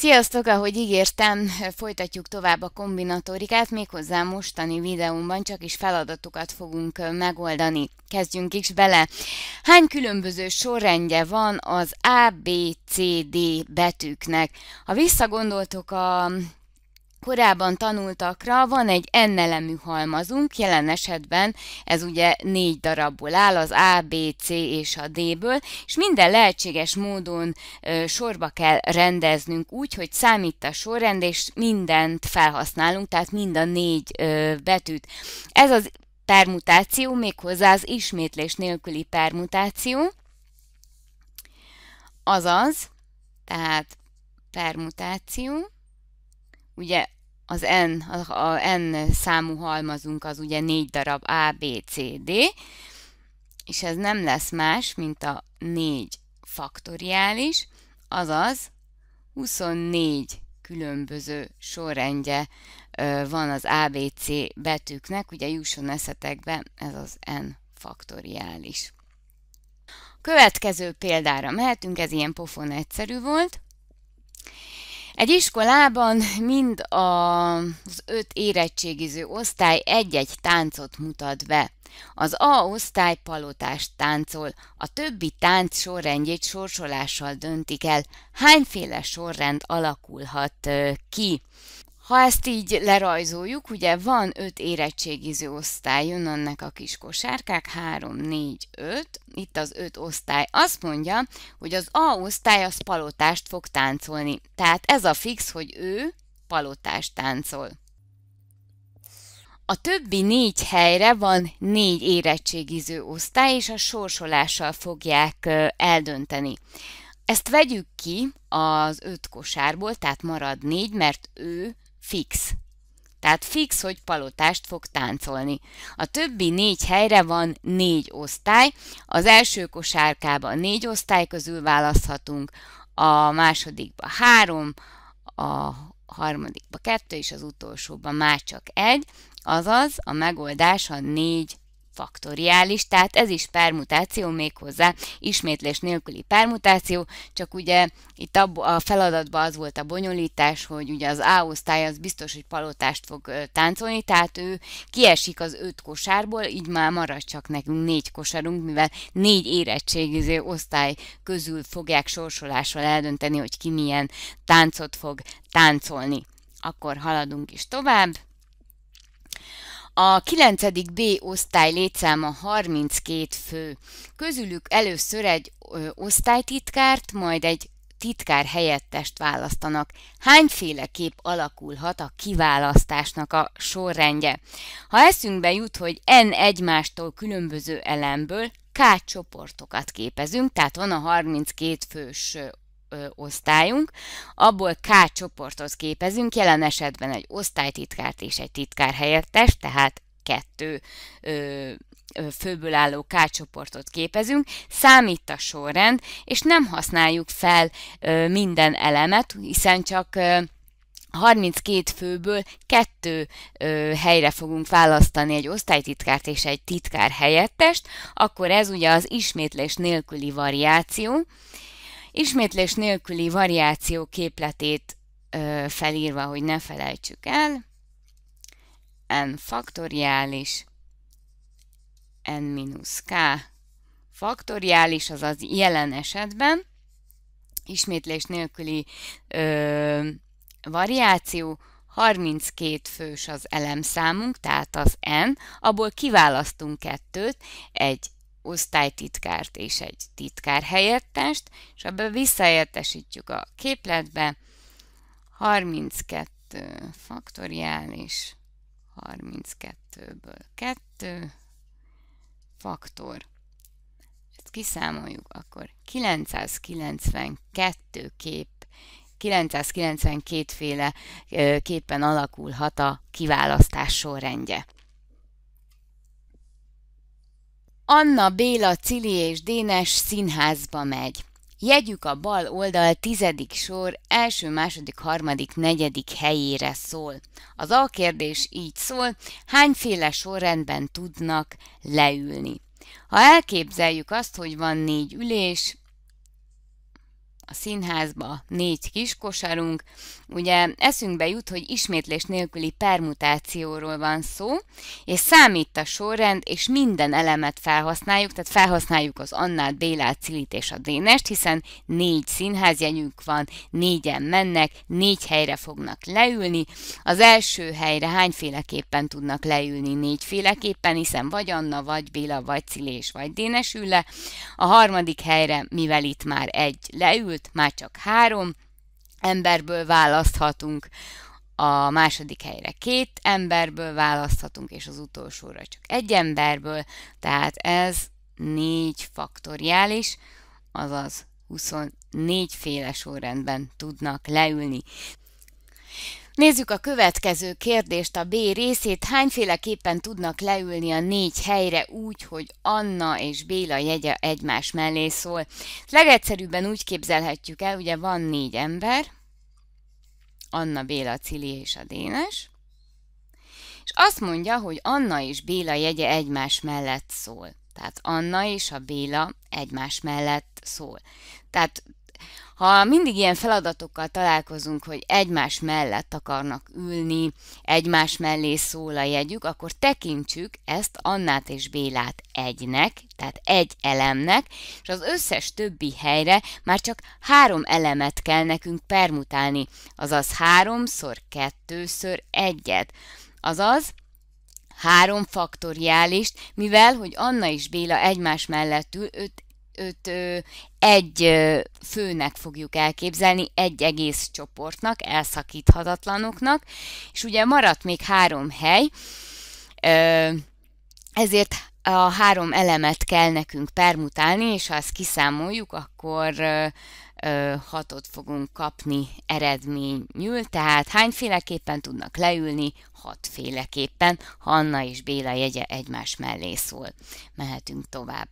Sziasztok, ahogy ígértem, folytatjuk tovább a kombinatorikát, méghozzá mostani videómban csak is feladatokat fogunk megoldani. Kezdjünk is bele. Hány különböző sorrendje van az ABCD betűknek? Ha visszagondoltok a korábban tanultakra van egy ennelemű halmazunk, jelen esetben ez ugye négy darabból áll, az A, B, C és a D-ből, és minden lehetséges módon ö, sorba kell rendeznünk úgy, hogy számít a sorrend, és mindent felhasználunk, tehát mind a négy ö, betűt. Ez az permutáció, méghozzá az ismétlés nélküli permutáció, azaz, tehát permutáció, ugye az N, a N számú halmazunk az ugye négy darab A, B, C, D, és ez nem lesz más, mint a 4 faktoriális, azaz 24 különböző sorrendje van az ABC betűknek, ugye jusson eszetekbe ez az N faktoriális. Következő példára mehetünk, ez ilyen pofon egyszerű volt. Egy iskolában mind a, az öt érettségiző osztály egy-egy táncot mutat be. Az A osztály palotást táncol, a többi tánc sorrendjét sorsolással döntik el, hányféle sorrend alakulhat ki. Ha ezt így lerajzoljuk, ugye van öt érettségiző osztály, annak a kis kosárkák, 3, 4, 5, itt az öt osztály. Azt mondja, hogy az A osztály az palotást fog táncolni, tehát ez a fix, hogy ő palotást táncol. A többi négy helyre van négy érettségiző osztály, és a sorsolással fogják eldönteni. Ezt vegyük ki az öt kosárból, tehát marad négy, mert ő fix. Tehát fix, hogy palotást fog táncolni. A többi négy helyre van négy osztály. Az első kosárkában négy osztály közül választhatunk, a másodikba három, a harmadikba kettő, és az utolsóban már csak egy, azaz a megoldás a négy faktoriális, tehát ez is permutáció méghozzá, ismétlés nélküli permutáció, csak ugye itt a feladatban az volt a bonyolítás, hogy ugye az A osztály az biztos, hogy palotást fog táncolni, tehát ő kiesik az öt kosárból, így már marad csak nekünk négy kosarunk, mivel négy érettségiző izé osztály közül fogják sorsolással eldönteni, hogy ki milyen táncot fog táncolni. Akkor haladunk is tovább. A 9. B osztály létszáma 32 fő. Közülük először egy osztálytitkárt, majd egy titkár helyettest választanak. Hányféle kép alakulhat a kiválasztásnak a sorrendje? Ha eszünkbe jut, hogy N egymástól különböző elemből K csoportokat képezünk, tehát van a 32 fős ö, osztályunk, abból K csoporthoz képezünk, jelen esetben egy osztálytitkárt és egy titkár helyettes, tehát kettő ö, főből álló K csoportot képezünk, számít a sorrend, és nem használjuk fel ö, minden elemet, hiszen csak ö, 32 főből kettő ö, helyre fogunk választani egy osztálytitkárt és egy titkár helyettest, akkor ez ugye az ismétlés nélküli variáció, Ismétlés nélküli variáció képletét ö, felírva, hogy ne felejtsük el. n faktoriális, n minusz k faktoriális, azaz jelen esetben ismétlés nélküli ö, variáció, 32 fős az elemszámunk, tehát az n, abból kiválasztunk kettőt, egy osztálytitkárt és egy titkár helyettest, és ebbe visszaértesítjük a képletbe 32 faktoriális 32-ből 2 faktor. Ezt kiszámoljuk, akkor 992 kép 992 féle képen alakulhat a kiválasztás sorrendje. Anna, Béla, Cili és Dénes színházba megy. Jegyük a bal oldal tizedik sor első, második, harmadik, negyedik helyére szól. Az a kérdés így szól, hányféle sorrendben tudnak leülni. Ha elképzeljük azt, hogy van négy ülés, a színházba, négy kis kosarunk. Ugye eszünkbe jut, hogy ismétlés nélküli permutációról van szó, és számít a sorrend, és minden elemet felhasználjuk, tehát felhasználjuk az Annát, Bélát, Cilit és a Dénest, hiszen négy színházjegyünk van, négyen mennek, négy helyre fognak leülni. Az első helyre hányféleképpen tudnak leülni? Négyféleképpen, hiszen vagy Anna, vagy Béla, vagy Cili és vagy Dénes ül le. A harmadik helyre, mivel itt már egy leült, sőt, már csak három emberből választhatunk, a második helyre két emberből választhatunk, és az utolsóra csak egy emberből, tehát ez négy faktoriális, azaz 24 féle sorrendben tudnak leülni. Nézzük a következő kérdést, a B részét. Hányféleképpen tudnak leülni a négy helyre úgy, hogy Anna és Béla jegye egymás mellé szól? Legegyszerűbben úgy képzelhetjük el, ugye van négy ember, Anna, Béla, Cili és a Dénes, és azt mondja, hogy Anna és Béla jegye egymás mellett szól. Tehát Anna és a Béla egymás mellett szól. Tehát ha mindig ilyen feladatokkal találkozunk, hogy egymás mellett akarnak ülni, egymás mellé szól a jegyük, akkor tekintsük ezt Annát és Bélát egynek, tehát egy elemnek, és az összes többi helyre már csak három elemet kell nekünk permutálni, azaz háromszor kettőször egyet. Azaz három faktoriálist, mivel, hogy Anna és Béla egymás mellett ül, őt őt egy főnek fogjuk elképzelni, egy egész csoportnak, elszakíthatatlanoknak, és ugye maradt még három hely, ezért a három elemet kell nekünk permutálni, és ha ezt kiszámoljuk, akkor hatot fogunk kapni eredményül, tehát hányféleképpen tudnak leülni? Hatféleképpen, ha Anna és Béla jegye egymás mellé szól. Mehetünk tovább.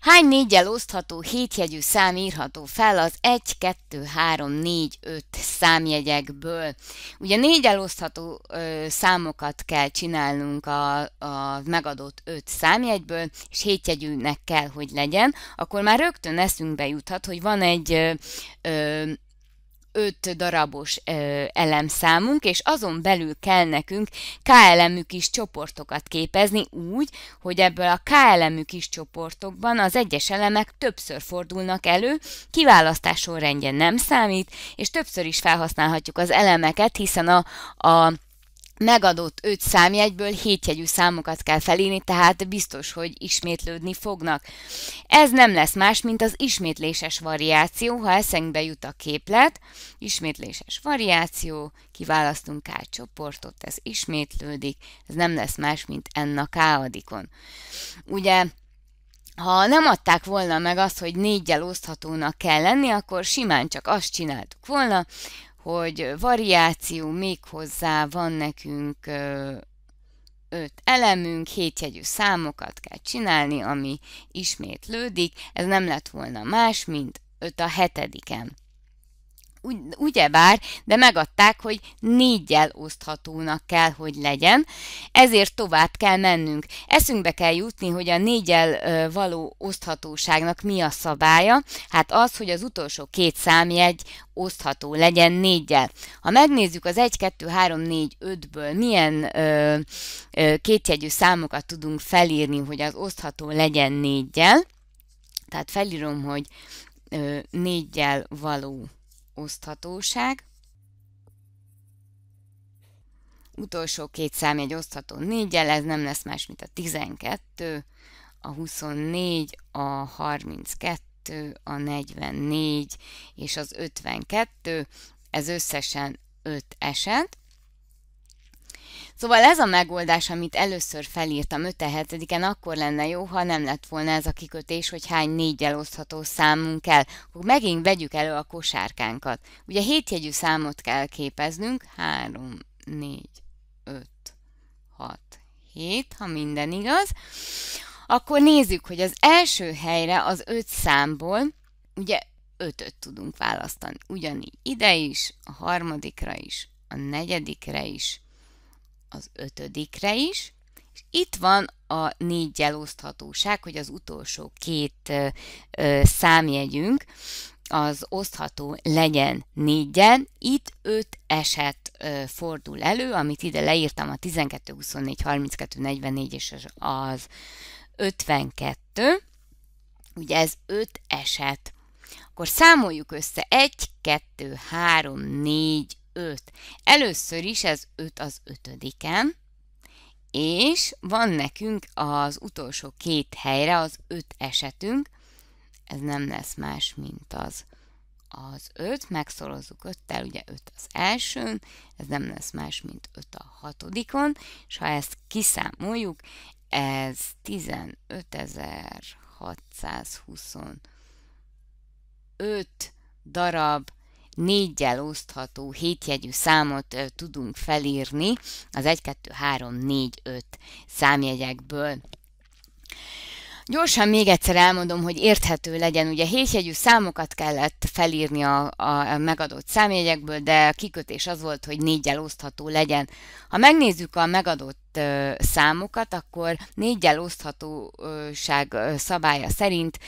Hány négyel osztható hétjegyű szám írható fel az 1, 2, 3, 4, 5 számjegyekből? Ugye négyel osztható ö, számokat kell csinálnunk a, a megadott 5 számjegyből, és hétjegyűnek kell, hogy legyen, akkor már rögtön eszünkbe juthat, hogy van egy ö, ö, öt darabos ö, elemszámunk, és azon belül kell nekünk KLM-ű kis csoportokat képezni úgy, hogy ebből a KLM-ű kis csoportokban az egyes elemek többször fordulnak elő, kiválasztás sorrendje nem számít, és többször is felhasználhatjuk az elemeket, hiszen a, a megadott 5 számjegyből 7 jegyű számokat kell felírni, tehát biztos, hogy ismétlődni fognak. Ez nem lesz más, mint az ismétléses variáció, ha eszünkbe jut a képlet, ismétléses variáció, kiválasztunk K csoportot, ez ismétlődik, ez nem lesz más, mint ennek K adikon. Ugye ha nem adták volna meg azt, hogy négyel oszthatónak kell lenni, akkor simán csak azt csináltuk volna, hogy variáció még hozzá van nekünk öt elemünk, hétjegyű számokat kell csinálni, ami ismétlődik, ez nem lett volna más, mint öt a hetediken ugyebár, de megadták, hogy négyel oszthatónak kell, hogy legyen, ezért tovább kell mennünk. Eszünkbe kell jutni, hogy a négyel való oszthatóságnak mi a szabálya, hát az, hogy az utolsó két számjegy osztható legyen négyel. Ha megnézzük az 1, 2, 3, 4, 5-ből milyen ö, ö, kétjegyű számokat tudunk felírni, hogy az osztható legyen négyel, tehát felírom, hogy ö, négyel való oszthatóság. Utolsó két szám egy osztható négyel, ez nem lesz más, mint a 12, a 24, a 32, a 44 és az 52, ez összesen 5 eset. Szóval ez a megoldás, amit először felírtam 5 en akkor lenne jó, ha nem lett volna ez a kikötés, hogy hány négyel osztható számunk kell. Akkor megint vegyük elő a kosárkánkat. Ugye hétjegyű számot kell képeznünk, 3, 4, 5, 6, 7, ha minden igaz. Akkor nézzük, hogy az első helyre az 5 számból, ugye 5-öt tudunk választani. Ugyanígy ide is, a harmadikra is, a negyedikre is, az ötödikre is, és itt van a négy eloszthatóság, hogy az utolsó két ö, számjegyünk az osztható legyen négyen. Itt öt eset ö, fordul elő, amit ide leírtam a 12, 24, 32, 44 és az 52. Ugye ez öt eset. Akkor számoljuk össze 1, 2, 3, 4, 5. Először is ez 5 az ötödiken, és van nekünk az utolsó két helyre az 5 esetünk, ez nem lesz más, mint az az 5, megszorozzuk 5-tel, ugye 5 az elsőn, ez nem lesz más, mint 5 a hatodikon, és ha ezt kiszámoljuk, ez 15.625 darab négyel osztható hétjegyű számot tudunk felírni az 1, 2, 3, 4, 5 számjegyekből. Gyorsan még egyszer elmondom, hogy érthető legyen. Ugye hétjegyű számokat kellett felírni a, a megadott számjegyekből, de a kikötés az volt, hogy négyel osztható legyen. Ha megnézzük a megadott adott számokat, akkor négyel oszthatóság szabálya szerint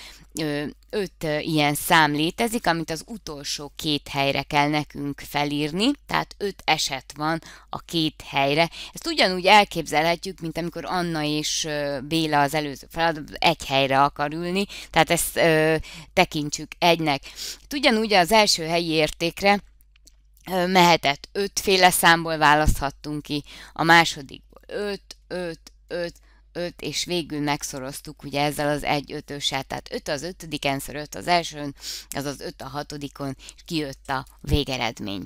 öt ilyen szám létezik, amit az utolsó két helyre kell nekünk felírni, tehát öt eset van a két helyre. Ezt ugyanúgy elképzelhetjük, mint amikor Anna és Béla az előző feladatban egy helyre akar ülni, tehát ezt ö, tekintsük egynek. Itt ugyanúgy az első helyi értékre mehetett ötféle számból választhattunk ki, a második 5, 5, 5, 5, és végül megszoroztuk ugye ezzel az 1 5 ötössel, tehát 5 az 5 ötödiken, 5 az elsőn, az az 5 a hatodikon, és kijött a végeredmény.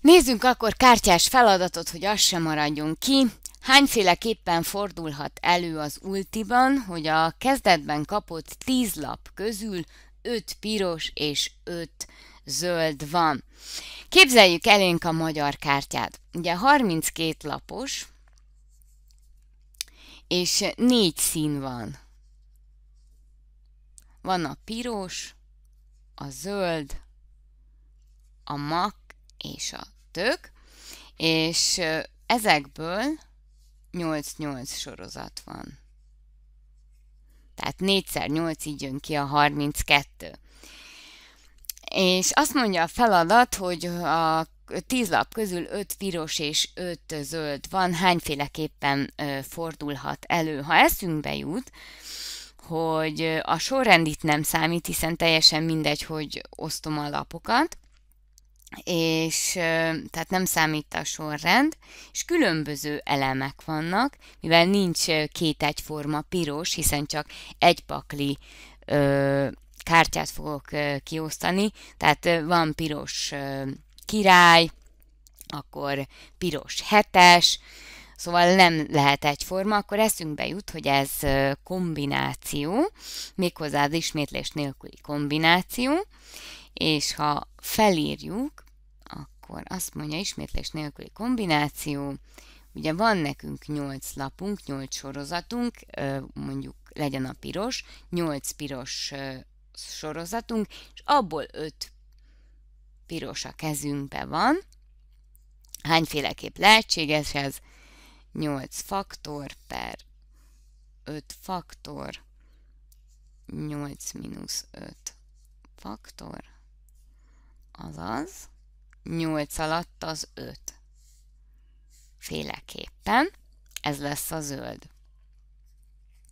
Nézzünk akkor kártyás feladatot, hogy az sem maradjon ki. Hányféleképpen fordulhat elő az ultiban, hogy a kezdetben kapott 10 lap közül 5 piros és 5 zöld van. Képzeljük elénk a magyar kártyát. Ugye 32 lapos, és négy szín van. Van a piros, a zöld, a mak és a tök, és ezekből 8-8 sorozat van. Tehát 4 x 8 így jön ki a 32 és azt mondja a feladat, hogy a tíz lap közül öt piros és öt zöld van, hányféleképpen fordulhat elő. Ha eszünkbe jut, hogy a sorrend itt nem számít, hiszen teljesen mindegy, hogy osztom a lapokat, és tehát nem számít a sorrend, és különböző elemek vannak, mivel nincs két egyforma piros, hiszen csak egy pakli ö, kártyát fogok kiosztani, tehát van piros király, akkor piros hetes, szóval nem lehet egyforma, akkor eszünkbe jut, hogy ez kombináció, méghozzá az ismétlés nélküli kombináció, és ha felírjuk, akkor azt mondja ismétlés nélküli kombináció, ugye van nekünk 8 lapunk, 8 sorozatunk, mondjuk legyen a piros, 8 piros sorozatunk, és abból öt piros a kezünkben van. Hányféleképp lehetséges ez? 8 faktor per 5 faktor 8 mínusz 5 faktor azaz 8 alatt az 5 féleképpen ez lesz a zöld.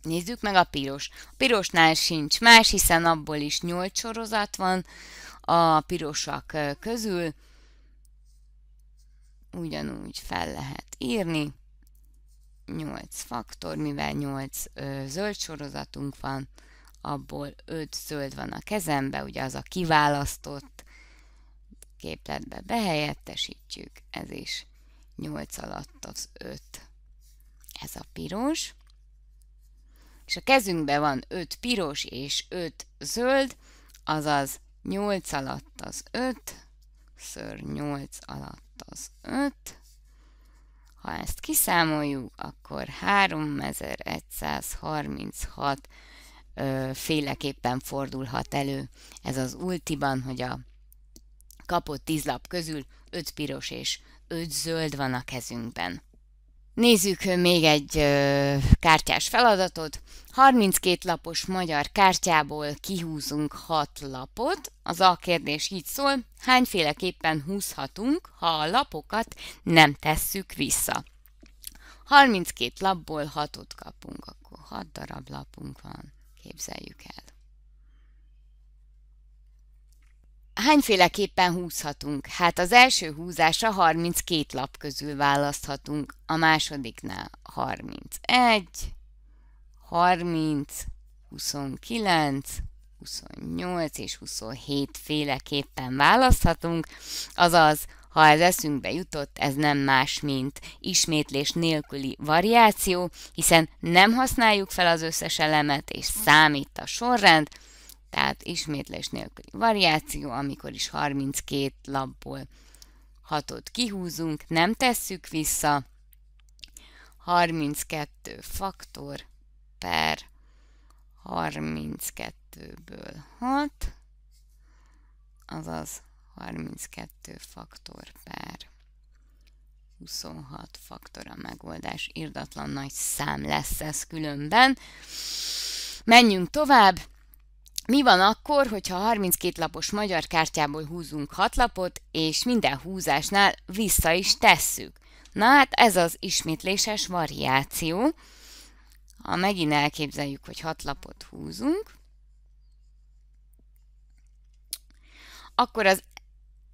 Nézzük meg a piros. A pirosnál sincs más, hiszen abból is 8 sorozat van a pirosak közül. Ugyanúgy fel lehet írni. 8 faktor, mivel 8 ö, zöld sorozatunk van, abból 5 zöld van a kezembe, ugye az a kiválasztott képletbe behelyettesítjük, ez is 8 alatt az 5. Ez a piros és a kezünkben van 5 piros és 5 zöld, azaz 8 alatt az 5, ször 8 alatt az 5. Ha ezt kiszámoljuk, akkor 3136 ö, féleképpen fordulhat elő ez az ultiban, hogy a kapott 10 lap közül 5 piros és 5 zöld van a kezünkben. Nézzük még egy ö, kártyás feladatot. 32 lapos magyar kártyából kihúzunk 6 lapot. Az A kérdés így szól, hányféleképpen húzhatunk, ha a lapokat nem tesszük vissza. 32 lapból 6-ot kapunk, akkor 6 darab lapunk van, képzeljük el. Hányféleképpen húzhatunk? Hát az első húzása 32 lap közül választhatunk, a másodiknál 31, 30, 29, 28 és 27 féleképpen választhatunk, azaz, ha ez eszünkbe jutott, ez nem más, mint ismétlés nélküli variáció, hiszen nem használjuk fel az összes elemet, és számít a sorrend, tehát ismétlés nélküli variáció, amikor is 32 labból 6-ot kihúzunk, nem tesszük vissza. 32 faktor per 32-ből 6, azaz 32 faktor per 26 faktor a megoldás. Irdatlan nagy szám lesz ez különben. Menjünk tovább. Mi van akkor, hogyha 32 lapos magyar kártyából húzunk 6 lapot, és minden húzásnál vissza is tesszük? Na hát ez az ismétléses variáció. Ha megint elképzeljük, hogy 6 lapot húzunk, akkor az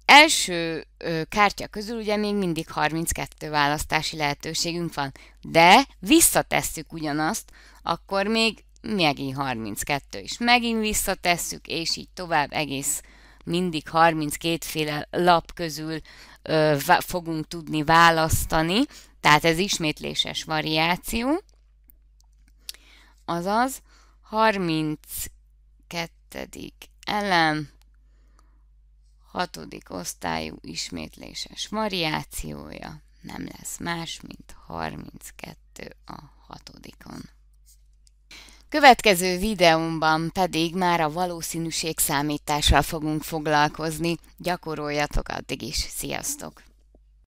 első kártya közül ugye még mindig 32 választási lehetőségünk van, de visszatesszük ugyanazt, akkor még megint 32, és megint visszatesszük, és így tovább egész mindig 32 féle lap közül ö, fogunk tudni választani, tehát ez ismétléses variáció, azaz 32. elem, 6. osztályú ismétléses variációja nem lesz más, mint 32 a hatodikon. Következő videómban pedig már a valószínűség számítással fogunk foglalkozni. Gyakoroljatok addig is. Sziasztok!